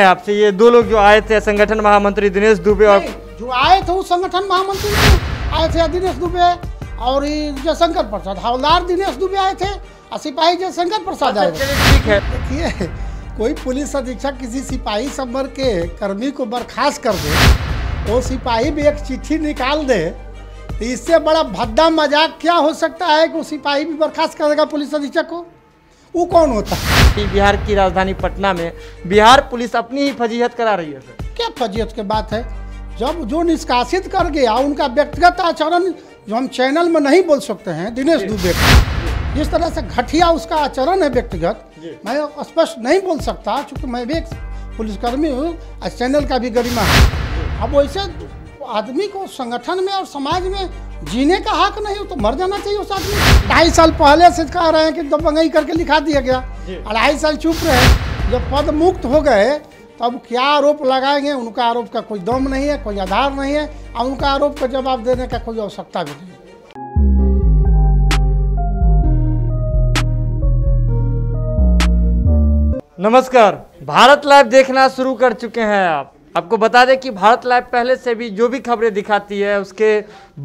है आपसे ये दो लोग जो आए थे संगठन महामंत्री दिनेश दुबे और जो आए थे वो संगठन महामंत्री आए थे दिनेश दुबे और जयशंकर प्रसाद हवलदार दिनेश दुबे आए थे और सिपाही जयशंकर प्रसाद आए ठीक है देखिए कोई पुलिस अधीक्षक किसी सिपाही समर के कर्मी को बर्खास्त कर दे वो तो सिपाही भी एक चिट्ठी निकाल दे तो इससे बड़ा भद्दा मजाक क्या हो सकता है कि वो सिपाही भी बर्खास्त कर देगा पुलिस अधीक्षक को वो कौन होता है बिहार की राजधानी पटना में बिहार पुलिस अपनी ही फजीहत करा रही है क्या फजीहत की बात है जब जो निष्कासित कर गया उनका व्यक्तिगत आचरण जो हम चैनल में नहीं बोल सकते हैं दिनेश दुबे जिस तरह से घटिया उसका आचरण है व्यक्तिगत मैं स्पष्ट नहीं बोल सकता चूंकि मैं भी एक पुलिसकर्मी हूँ चैनल का भी गरिमा है अब वैसे आदमी को संगठन में और समाज में जीने का हक हाँ नहीं हो तो मर जाना चाहिए उस आदमी ढाई साल पहले से कह रहे हैं कि दबंगई करके लिखा दिया गया अढ़ाई साल चुप रहे जब पद मुक्त हो गए तब क्या आरोप लगाएंगे उनका आरोप का कोई दम नहीं है कोई आधार नहीं है और उनका आरोप का जवाब देने का कोई आवश्यकता भी नहीं नमस्कार भारत लाइव देखना शुरू कर चुके हैं आप आपको बता दें कि भारत लाइव पहले से भी जो भी खबरें दिखाती है उसके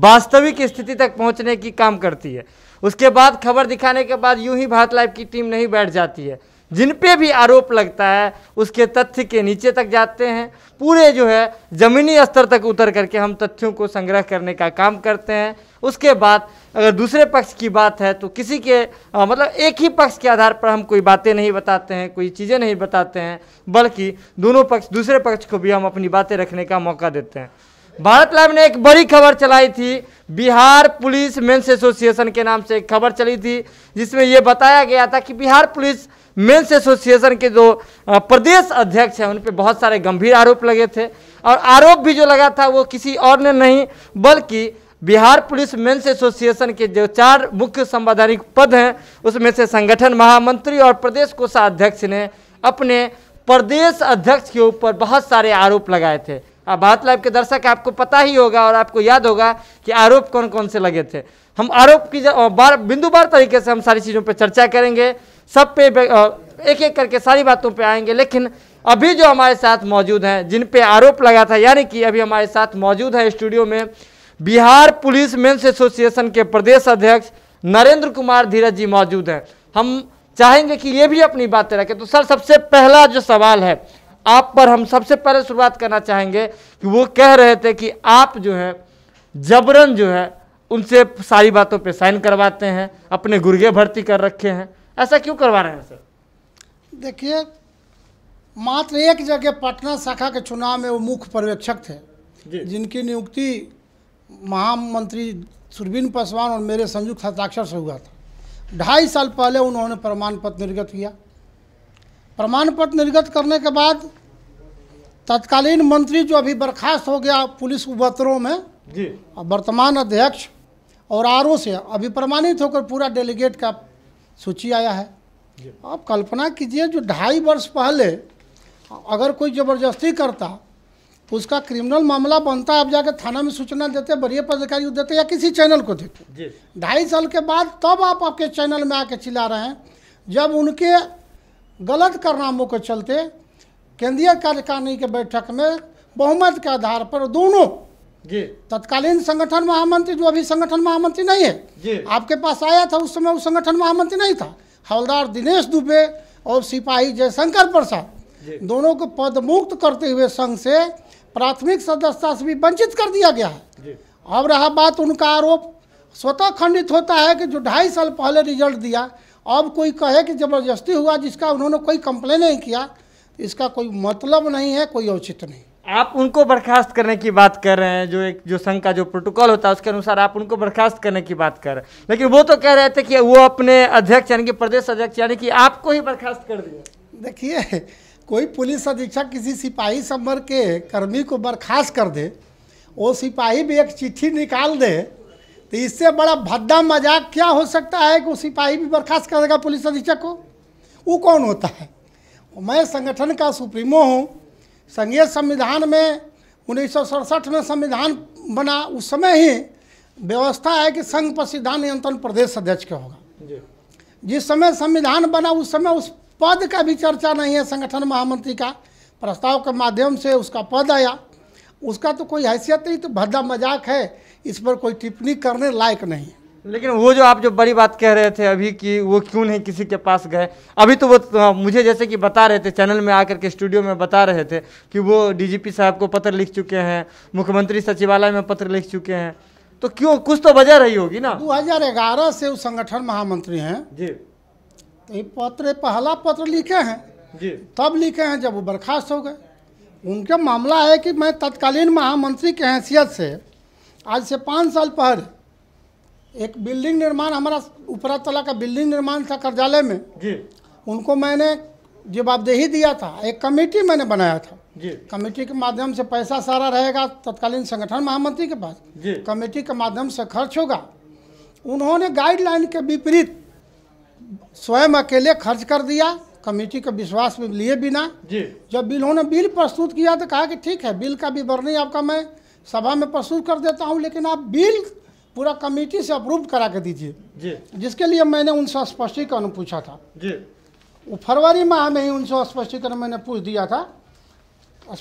वास्तविक स्थिति तक पहुंचने की काम करती है उसके बाद खबर दिखाने के बाद यूं ही भारत लाइव की टीम नहीं बैठ जाती है जिन पे भी आरोप लगता है उसके तथ्य के नीचे तक जाते हैं पूरे जो है ज़मीनी स्तर तक उतर करके हम तथ्यों को संग्रह करने का काम करते हैं उसके बाद अगर दूसरे पक्ष की बात है तो किसी के आ, मतलब एक ही पक्ष के आधार पर हम कोई बातें नहीं बताते हैं कोई चीज़ें नहीं बताते हैं बल्कि दोनों पक्ष दूसरे पक्ष को भी हम अपनी बातें रखने का मौका देते हैं भारत लाइव ने एक बड़ी खबर चलाई थी बिहार पुलिस मेंस एसोसिएशन के नाम से एक खबर चली थी जिसमें यह बताया गया था कि बिहार पुलिस मेंस एसोसिएशन के जो प्रदेश अध्यक्ष हैं उन पर बहुत सारे गंभीर आरोप लगे थे और आरोप भी जो लगा था वो किसी और ने नहीं बल्कि बिहार पुलिस मेंस एसोसिएशन के जो चार मुख्य संवैधानिक पद हैं उसमें से संगठन महामंत्री और प्रदेश कोषाध्यक्ष ने अपने प्रदेश अध्यक्ष के ऊपर बहुत सारे आरोप लगाए थे अब भारत लाइव के दर्शक आपको पता ही होगा और आपको याद होगा कि आरोप कौन कौन से लगे थे हम आरोप की बार बिंदु बार तरीके से हम सारी चीज़ों पर चर्चा करेंगे सब पे एक एक करके सारी बातों पे आएंगे लेकिन अभी जो हमारे साथ मौजूद हैं जिन पे आरोप लगा था यानी कि अभी हमारे साथ मौजूद है स्टूडियो में बिहार पुलिस मेंस एसोसिएशन के प्रदेश अध्यक्ष नरेंद्र कुमार धीरज जी मौजूद हैं हम चाहेंगे कि ये भी अपनी बातें रखें तो सर सबसे पहला जो सवाल है आप पर हम सबसे पहले शुरुआत करना चाहेंगे कि वो कह रहे थे कि आप जो है जबरन जो है उनसे सारी बातों पे साइन करवाते हैं अपने गुर्गे भर्ती कर रखे हैं ऐसा क्यों करवा रहे हैं सर देखिए मात्र एक जगह पटना शाखा के चुनाव में वो मुख्य पर्यवेक्षक थे जिनकी नियुक्ति महामंत्री सुरवीन पासवान और मेरे संयुक्त हस्ताक्षर से हुआ था ढाई साल पहले उन्होंने प्रमाण पत्र निर्गत किया प्रमाण पत्र निर्गत करने के बाद तत्कालीन मंत्री जो अभी बर्खास्त हो गया पुलिस उबतरों में वर्तमान अध्यक्ष और आर से अभी प्रमाणित होकर पूरा डेलीगेट का सूची आया है आप कल्पना कीजिए जो ढाई वर्ष पहले अगर कोई ज़बरदस्ती करता तो उसका क्रिमिनल मामला बनता आप जाके थाना में सूचना देते बड़े पदाधिकारी को देते या किसी चैनल को देते ढाई साल के बाद तब आप आपके चैनल में आके चिल्ला रहे हैं जब उनके गलत कारनामों के चलते केंद्रीय कार्यकारिणी के बैठक में बहुमत के आधार पर दोनों जी तत्कालीन संगठन महामंत्री जो अभी संगठन महामंत्री नहीं है जी आपके पास आया था उस समय उस संगठन महामंत्री नहीं था हवलदार दिनेश दुबे और सिपाही जयशंकर प्रसाद दोनों को पदमुक्त करते हुए संघ से प्राथमिक सदस्यता से भी वंचित कर दिया गया है अब रहा बात उनका आरोप स्वतः खंडित होता है कि जो ढाई साल पहले रिजल्ट दिया अब कोई कहे कि जबरदस्ती हुआ जिसका उन्होंने कोई कंप्लेन नहीं किया इसका कोई मतलब नहीं है कोई औचित नहीं आप उनको बर्खास्त करने की बात कर रहे हैं जो एक जो संघ का जो प्रोटोकॉल होता है उसके अनुसार आप उनको बर्खास्त करने की बात कर रहे हैं लेकिन वो तो कह रहे थे कि वो अपने अध्यक्ष यानी कि प्रदेश अध्यक्ष यानी कि आपको ही बर्खास्त कर दिया देखिए कोई पुलिस अधीक्षक किसी सिपाही संवर के कर्मी को बर्खास्त कर दे वो सिपाही भी एक चिट्ठी निकाल दे तो इससे बड़ा भद्दा मजाक क्या हो सकता है कि वो सिपाही भी बर्खास्त कर देगा पुलिस अधीक्षक को वो कौन होता है मैं संगठन का सुप्रीमो हूँ संघीय संविधान में उन्नीस में संविधान बना उस समय ही व्यवस्था है कि संघ पर सिद्धांत नियंत्रण प्रदेश अध्यक्ष के होगा जिस समय संविधान बना उस समय उस पद का भी चर्चा नहीं है संगठन महामंत्री का प्रस्ताव के माध्यम से उसका पद आया उसका तो कोई हैसियत नहीं तो भद्दा मजाक है इस पर कोई टिप्पणी करने लायक नहीं लेकिन वो जो आप जो बड़ी बात कह रहे थे अभी कि वो क्यों नहीं किसी के पास गए अभी तो वो तो मुझे जैसे कि बता रहे थे चैनल में आकर के स्टूडियो में बता रहे थे कि वो डीजीपी साहब को पत्र लिख चुके हैं मुख्यमंत्री सचिवालय में पत्र लिख चुके हैं तो क्यों कुछ तो वजह रही होगी ना 2011 से वो संगठन महामंत्री हैं जी तो ये पत्र पहला पत्र लिखे हैं जी तब लिखे हैं जब वो बर्खास्त हो गए उनका मामला है कि मैं तत्कालीन महामंत्री की हैसियत से आज से पाँच साल पहले एक बिल्डिंग निर्माण हमारा ऊपरा तला का बिल्डिंग निर्माण था कार्यालय में जी उनको मैंने जवाबदेही दिया था एक कमेटी मैंने बनाया था जी कमेटी के माध्यम से पैसा सारा रहेगा तत्कालीन संगठन महामंत्री के पास जी कमेटी के माध्यम से खर्च होगा उन्होंने गाइडलाइन के विपरीत स्वयं अकेले खर्च कर दिया कमेटी का विश्वास में लिए बिना जी जब बिल उन्होंने बिल प्रस्तुत किया तो कहा कि ठीक है बिल का विवरणी आपका मैं सभा में प्रस्तुत कर देता हूँ लेकिन आप बिल पूरा कमेटी से अप्रूव करा के दीजिए जिसके लिए मैंने उनसे स्पष्टीकरण पूछा था फरवरी माह में ही उनसे स्पष्टीकरण मैंने पूछ दिया था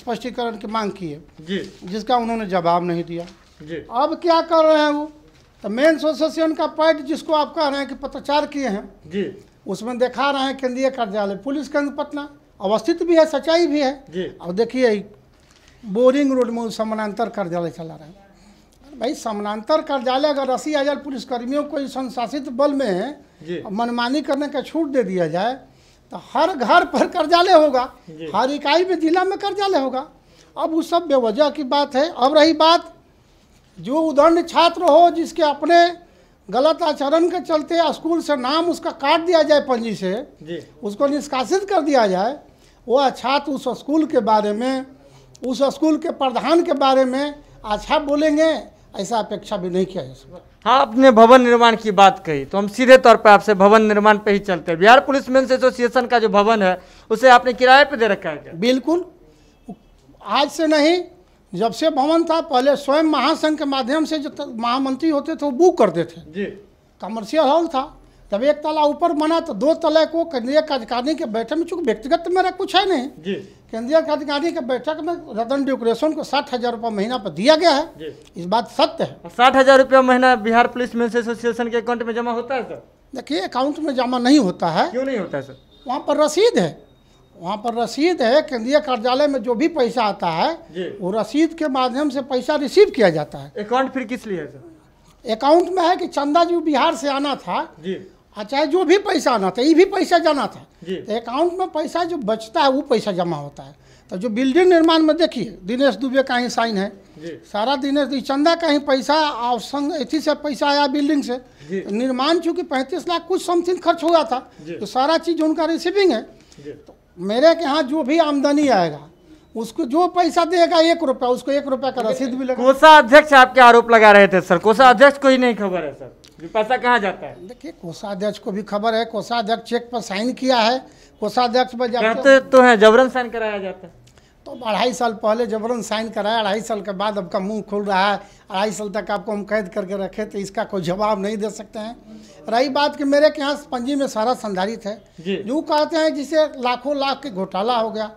स्पष्टीकरण की मांग की है जिसका उन्होंने जवाब नहीं दिया अब क्या कर रहे हैं वो तो मेन एसोसिएशन का पॉइंट जिसको आप कह रहे हैं कि पत्राचार किए हैं जी उसमें दिखा रहे हैं केंद्रीय कार्यालय पुलिस केंद्र पटना अवस्थित भी है सच्चाई भी है और देखिए बोरिंग रोड में उस समानांतर कार्यालय चला रहे हैं भाई समानांतर कार्यालय अगर अस्सी हजार पुलिसकर्मियों को इस अनुशासित बल में मनमानी करने का छूट दे दिया जाए तो हर घर पर कार्यालय होगा हर इकाई में जिला में कार्यालय होगा अब उस सब बेवजह की बात है अब रही बात जो उदंड छात्र हो जिसके अपने गलत आचरण के चलते स्कूल से नाम उसका काट दिया जाए पंजी से उसको निष्कासित कर दिया जाए वह छात्र उस स्कूल के बारे में उस स्कूल के प्रधान के बारे में अच्छा बोलेंगे ऐसा अपेक्षा भी नहीं किया है हाँ आपने भवन निर्माण की बात कही तो हम सीधे तौर पर आपसे भवन निर्माण पे ही चलते हैं बिहार पुलिस मेंस एसोसिएशन का जो भवन है उसे आपने किराए पे दे रखा है बिल्कुल आज से नहीं जब से भवन था पहले स्वयं महासंघ के माध्यम से जो महामंत्री होते थे वो बुक करते थे जी कमर्शियल हॉल था जब एक तला ऊपर बना तो दो तले को केंद्रीय कार्यकारिणी के बैठक में चूंकि व्यक्तिगत तो मेरा कुछ है नहीं केंद्रीय कार्यकारिणी के बैठक में रतन डेकोरेशन को साठ हजार रुपया महीना पर दिया गया है इस बात सत्य है साठ हजार रुपया महीना बिहार पुलिस मेन्स एसोसिएशन के अकाउंट में जमा होता है सर देखिए अकाउंट में जमा नहीं होता है क्यों नहीं होता है सर वहाँ पर रसीद है वहाँ पर रसीद है केंद्रीय कार्यालय में जो भी पैसा आता है वो रसीद के माध्यम से पैसा रिसीव किया जाता है अकाउंट फिर किस लिए है सर अकाउंट में है कि चंदा जी बिहार से आना था जी हाँ, चाहे जो भी पैसा आना था ये भी पैसा जाना था तो अकाउंट में पैसा जो बचता है वो पैसा जमा होता है तो जो बिल्डिंग निर्माण में देखिए दिनेश दुबे का ही साइन है सारा दिनेश चंदा का ही पैसा संग इसी से पैसा आया बिल्डिंग से तो निर्माण चूंकि पैंतीस लाख कुछ समथिंग खर्च हुआ था तो सारा चीज़ उनका रिसीविंग है तो मेरे के यहाँ जो भी आमदनी आएगा उसको जो पैसा देगा एक रुपया उसको एक रुपया का रसीद भी लगेगा कोषा अध्यक्ष आपके आरोप लगा रहे थे सर कोषा अध्यक्ष को ही नहीं खबर है सर पैसा कहाँ जाता है देखिए कोषाध्यक्ष को भी खबर है कोषाध्यक्ष चेक पर साइन किया है कोषाध्यक्ष पर जाते तो है जबरन साइन कराया जाता है तो अढ़ाई साल पहले जबरन साइन कराया अढ़ाई साल के बाद आपका मुंह खुल रहा है अढ़ाई साल तक आपको हम कैद करके रखे तो इसका कोई जवाब नहीं दे सकते हैं रही बात कि मेरे के यहाँ पंजी में सारा संधारित है जो कहते हैं जिसे लाखों लाख के घोटाला हो गया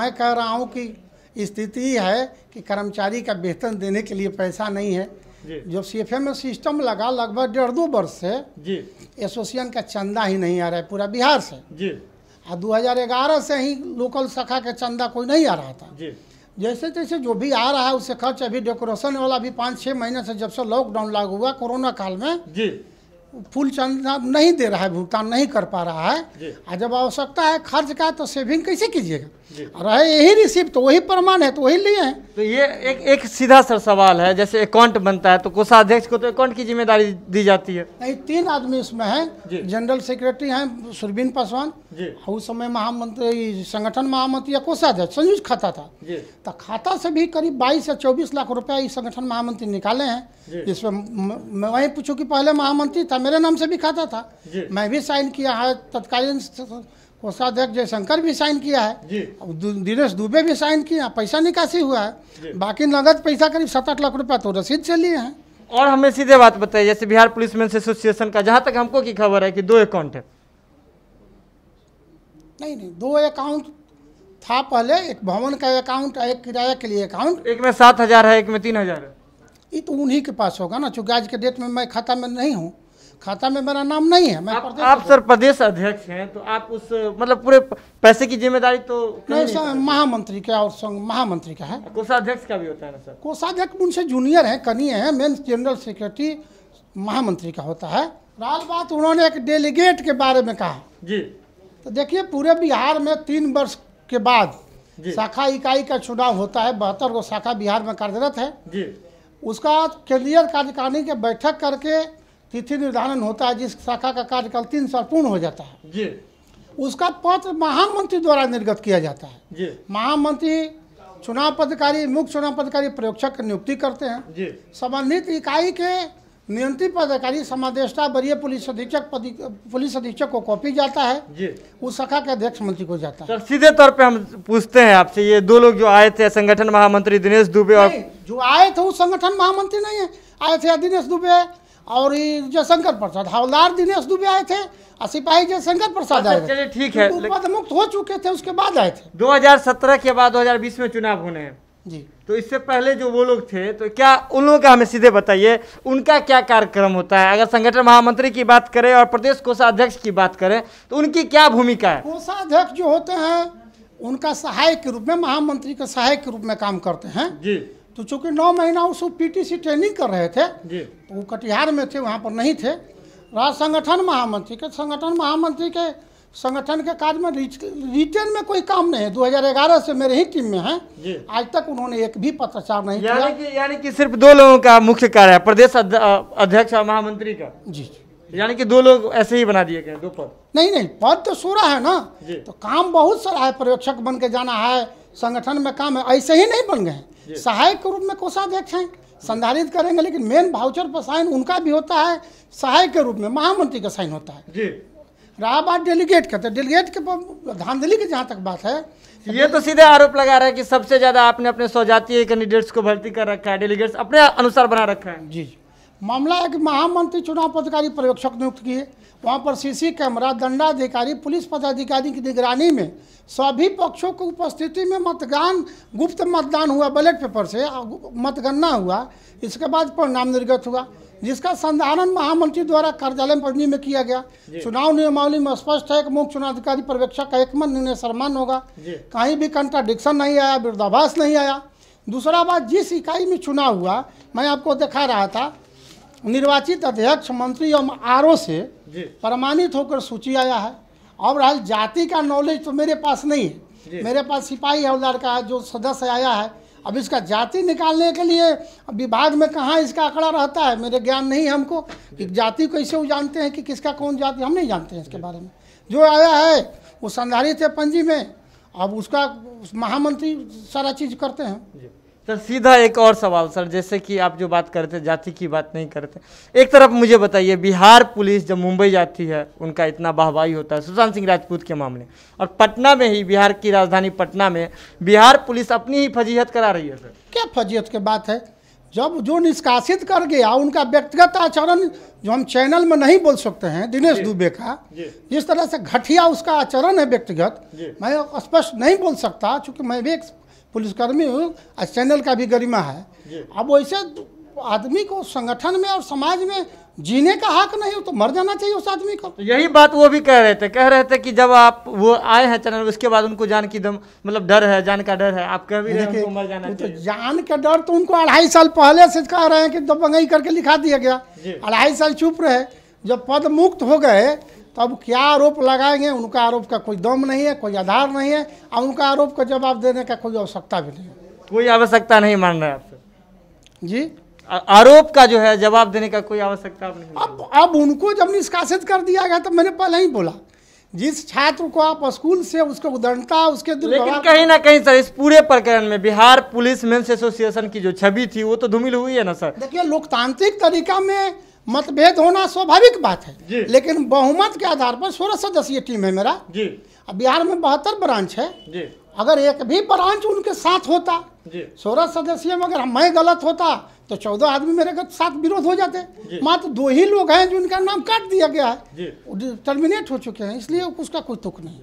मैं कह रहा हूँ कि स्थिति है कि कर्मचारी का वेतन देने के लिए पैसा नहीं है जब सी एफ में सिस्टम लगा लगभग डेढ़ दो वर्ष से जी एसोसिएशन का चंदा ही नहीं आ रहा है पूरा बिहार से दो और ग्यारह से ही लोकल शाखा का चंदा कोई नहीं आ रहा था जैसे जैसे जो भी आ रहा है उससे खर्च अभी डेकोरेशन वाला भी पाँच छः महीने से जब से लॉकडाउन लागू हुआ कोरोना काल में जी फुल चंदा नहीं दे रहा है भुगतान नहीं कर पा रहा है और जब आवश्यकता है खर्च का तो सेविंग कैसे कीजिएगा रहे यही रिसिप्ट तो वही प्रमाण है तो वही लिए हैं तो ये एक एक सीधा सर सवाल है जैसे अकाउंट बनता है तो कोषाध्यक्ष को तो अकाउंट की जिम्मेदारी दी जाती है नहीं तीन आदमी इसमें हैं जनरल सेक्रेटरी हैं सुरबीन पासवान उस समय महामंत्री संगठन महामंत्री या कोषाध्यक्ष संयुक्त खाता था तो खाता से भी करीब बाईस या चौबीस लाख रुपया इस संगठन महामंत्री निकाले हैं इसमें मैं वही पूछू की पहले महामंत्री था मेरे नाम से भी खाता था मैं भी साइन किया है तत्कालीन कोषाध्यक्ष जयशंकर भी साइन किया है दिनेश दुबे भी साइन किया पैसा निकासी हुआ है बाकी नगद पैसा करीब सात आठ लाख रुपया तो रसीद से लिए हैं और हमें सीधे बात बताइए जैसे बिहार पुलिस मैन एसोसिएशन का जहाँ तक हमको की खबर है कि दो अकाउंट है नहीं नहीं दो अकाउंट था पहले एक भवन का अकाउंट एक किराया के लिए अकाउंट एक में सात हजार है एक में तीन हजार है ये तो उन्हीं के पास होगा ना चूंकि आज के डेट में मैं खाता में नहीं हूँ खाता में मेरा नाम नहीं है मैं आप, आप सर प्रदेश अध्यक्ष हैं तो आप उस मतलब पूरे पैसे की जिम्मेदारी तो नहीं, सर महामंत्री का और संघ महामंत्री का है कोषाध्यक्ष का भी होता है ना सर कोषाध्यक्ष उनसे जूनियर है कनिए हैं मेन जनरल सेक्रेटरी महामंत्री का होता है राल बात उन्होंने एक डेलीगेट के बारे में कहा जी तो देखिए पूरे बिहार में तीन वर्ष के बाद शाखा इकाई का चुनाव होता है बहत्तर गो शाखा बिहार में कार्यरत है जी उसका केंद्रीय कार्यकारिणी के बैठक करके तिथि निर्धारण होता है जिस शाखा का कार्यकाल तीन साल पूर्ण हो जाता है जी उसका पत्र महामंत्री द्वारा निर्गत किया जाता है जी महामंत्री चुनाव पदकारी मुख्य चुनाव पदकारी प्रयोक्षक नियुक्ति करते हैं संबंधित इकाई के नियंत्रित पदाधिकारी समादेष्टा वरीय पुलिस अधीक्षक पुलिस अधीक्षक को कॉपी जाता है जी उस शाखा के अध्यक्ष मंत्री को जाता है सीधे तौर पे हम पूछते हैं आपसे ये दो लोग जो आए थे संगठन महामंत्री दिनेश दुबे और जो आए थे वो संगठन महामंत्री नहीं है आए थे दिनेश दुबे और जयशंकर प्रसाद हवलदार दिनेश दुबे आए थे और सिपाही जयशंकर प्रसाद आए थे अच्छा, ठीक है पद मुक्त हो चुके थे उसके बाद आए थे 2017 के बाद 2020 में चुनाव होने हैं जी तो इससे पहले जो वो लोग थे तो क्या उन लोगों का हमें सीधे बताइए उनका क्या कार्यक्रम होता है अगर संगठन महामंत्री की बात करें और प्रदेश कोषाध्यक्ष की बात करें तो उनकी क्या भूमिका है कोषाध्यक्ष जो होते हैं उनका सहायक के रूप में महामंत्री के सहायक के रूप में काम करते हैं जी तो चूंकि नौ महीना उस पीटीसी ट्रेनिंग कर रहे थे तो वो कटिहार में थे वहाँ पर नहीं थे राज्य संगठन महामंत्री के संगठन महामंत्री के संगठन के कार्य में रिटर्न में कोई काम नहीं है 2011 से मेरे ही टीम में है आज तक उन्होंने एक भी पत्रचार नहीं यानी कि यानी कि सिर्फ दो लोगों का मुख्य कार्य है प्रदेश अध्यक्ष और महामंत्री का जी यानी कि दो लोग ऐसे ही बना दिए गए दो पद नहीं नहीं पद तो सोरा है ना तो काम बहुत सारा है पर्यवेक्षक बन के जाना है संगठन में काम है ऐसे ही नहीं बन गए सहायक के रूप में कोषाध्यक्ष हैं संधारित करेंगे लेकिन मेन भाउचर पर साइन उनका भी होता है सहायक के रूप में महामंत्री का साइन होता है रहा बात डेलीगेट का तो डेलीगेट के धांधली की जहाँ तक बात है ये तो सीधे आरोप लगा रहा है कि सबसे ज्यादा आपने अपने स्वजातीय कैंडिडेट्स को भर्ती कर रखा है डेलीगेट्स अपने अनुसार बना रखा है जी मामला है कि महामंत्री चुनाव पदाधिकारी पर्यवेक्षक नियुक्त किए वहाँ पर सीसी कैमरा दंडाधिकारी पुलिस पदाधिकारी की निगरानी में सभी पक्षों की उपस्थिति में मतदान गुप्त मतदान हुआ बैलेट पेपर से मतगणना हुआ इसके बाद परिणाम निर्गत हुआ जिसका संधारण महामंत्री द्वारा कार्यालय पढ़नी में किया गया चुनाव नियमावली में स्पष्ट है कि मुख्य चुनाव अधिकारी पर्यवेक्षक का एक मन निर्णय सम्मान होगा कहीं भी कंट्राडिक्शन नहीं आया विरोधाभास नहीं आया दूसरा बात जिस इकाई में चुनाव हुआ मैं आपको दिखा रहा था निर्वाचित अध्यक्ष मंत्री एवं आर से प्रमाणित होकर सूची आया है और रहा जाति का नॉलेज तो मेरे पास नहीं है मेरे पास सिपाही हवलदार का है जो सदस्य आया है अब इसका जाति निकालने के लिए विभाग में कहाँ इसका आंकड़ा रहता है मेरे ज्ञान नहीं है हमको कि जाति कैसे वो जानते हैं कि किसका कौन जाति हम नहीं जानते हैं इसके बारे में जो आया है वो संधारित है पंजी में अब उसका महामंत्री सारा चीज़ करते हैं सर तो सीधा एक और सवाल सर जैसे कि आप जो बात करते जाति की बात नहीं करते एक तरफ मुझे बताइए बिहार पुलिस जब मुंबई जाती है उनका इतना बहवाई होता है सुशांत सिंह राजपूत के मामले और पटना में ही बिहार की राजधानी पटना में बिहार पुलिस अपनी ही फजीहत करा रही है सर क्या फजीहत की बात है जब जो निष्कासित कर गया उनका व्यक्तिगत आचरण जो हम चैनल में नहीं बोल सकते हैं दिनेश दुबे का जिस तरह से घटिया उसका आचरण है व्यक्तिगत मैं स्पष्ट नहीं बोल सकता क्योंकि मैं भी एक पुलिसकर्मी हूँ और चैनल का भी गरिमा है अब वैसे आदमी को संगठन में और समाज में जीने का हक नहीं हो तो मर जाना चाहिए उस आदमी को तो यही बात वो भी कह रहे थे कह रहे थे कि जब आप वो आए हैं चैनल उसके बाद उनको जान की दम मतलब डर है जान का डर है आप कह भी रहे मर जाना तो जान का डर तो उनको अढ़ाई साल पहले से कह रहे हैं कि दबंगई करके लिखा दिया गया अढ़ाई साल चुप रहे जब पद मुक्त हो गए तो अब क्या आरोप लगाएंगे उनका आरोप का कोई दम नहीं है कोई आधार नहीं है और उनका आरोप का जवाब देने का कोई आवश्यकता भी नहीं है कोई आवश्यकता नहीं मान रहे आपसे जी आरोप का जो है जवाब देने का कोई आवश्यकता नहीं अब अब उनको जब निष्कासित कर दिया गया तो मैंने पहले ही बोला जिस छात्र को आप स्कूल से उसको उदरता उसके लेकिन कहीं ना कहीं सर इस पूरे प्रकरण में बिहार पुलिस मेंस एसोसिएशन की जो छवि थी वो तो धूमिल हुई है ना सर देखिए लोकतांत्रिक तरीका में मतभेद होना स्वाभाविक बात है लेकिन बहुमत के आधार पर सोलह सदस्यीय टीम है मेरा अब बिहार में बहत्तर ब्रांच है अगर एक भी ब्रांच उनके साथ होता सोलह सदस्य में अगर मैं गलत होता तो चौदह आदमी मेरे साथ विरोध हो जाते मात्र दो ही लोग हैं जिनका नाम काट दिया गया है टर्मिनेट हो चुके हैं इसलिए उसका कोई तुक नहीं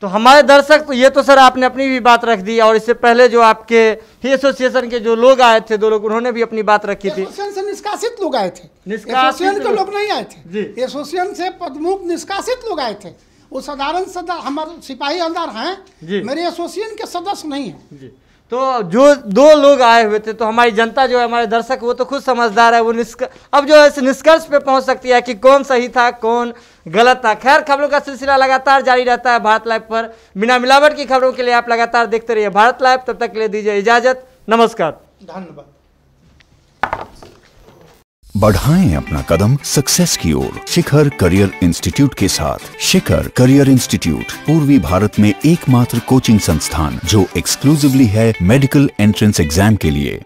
तो हमारे दर्शक तो ये तो सर आपने अपनी भी बात रख दी और इससे पहले जो आपके ही एसोसिएशन के जो लोग आए थे दो लोग उन्होंने भी अपनी बात रखी थी से निष्कासित लोग आए थे एसोसिएशन के लोग नहीं आए थे एसोसिएशन से पदमुख निष्कासित लोग आए थे वो साधारण सदस्य हमारे सिपाही अंदर हैं मेरे एसोसिएशन के सदस्य नहीं है तो जो दो लोग आए हुए थे तो हमारी जनता जो है हमारे दर्शक वो तो खुद समझदार है वो निष्कर्ष अब जो है इस निष्कर्ष पे पहुंच सकती है कि कौन सही था कौन गलत था खैर खबरों का सिलसिला लगातार जारी रहता है भारत लाइव पर बिना मिलावट की खबरों के लिए आप लगातार देखते रहिए भारत लाइव तब तक के लिए दीजिए इजाजत नमस्कार धन्यवाद बढ़ाएं अपना कदम सक्सेस की ओर शिखर करियर इंस्टीट्यूट के साथ शिखर करियर इंस्टीट्यूट पूर्वी भारत में एकमात्र कोचिंग संस्थान जो एक्सक्लूसिवली है मेडिकल एंट्रेंस एग्जाम के लिए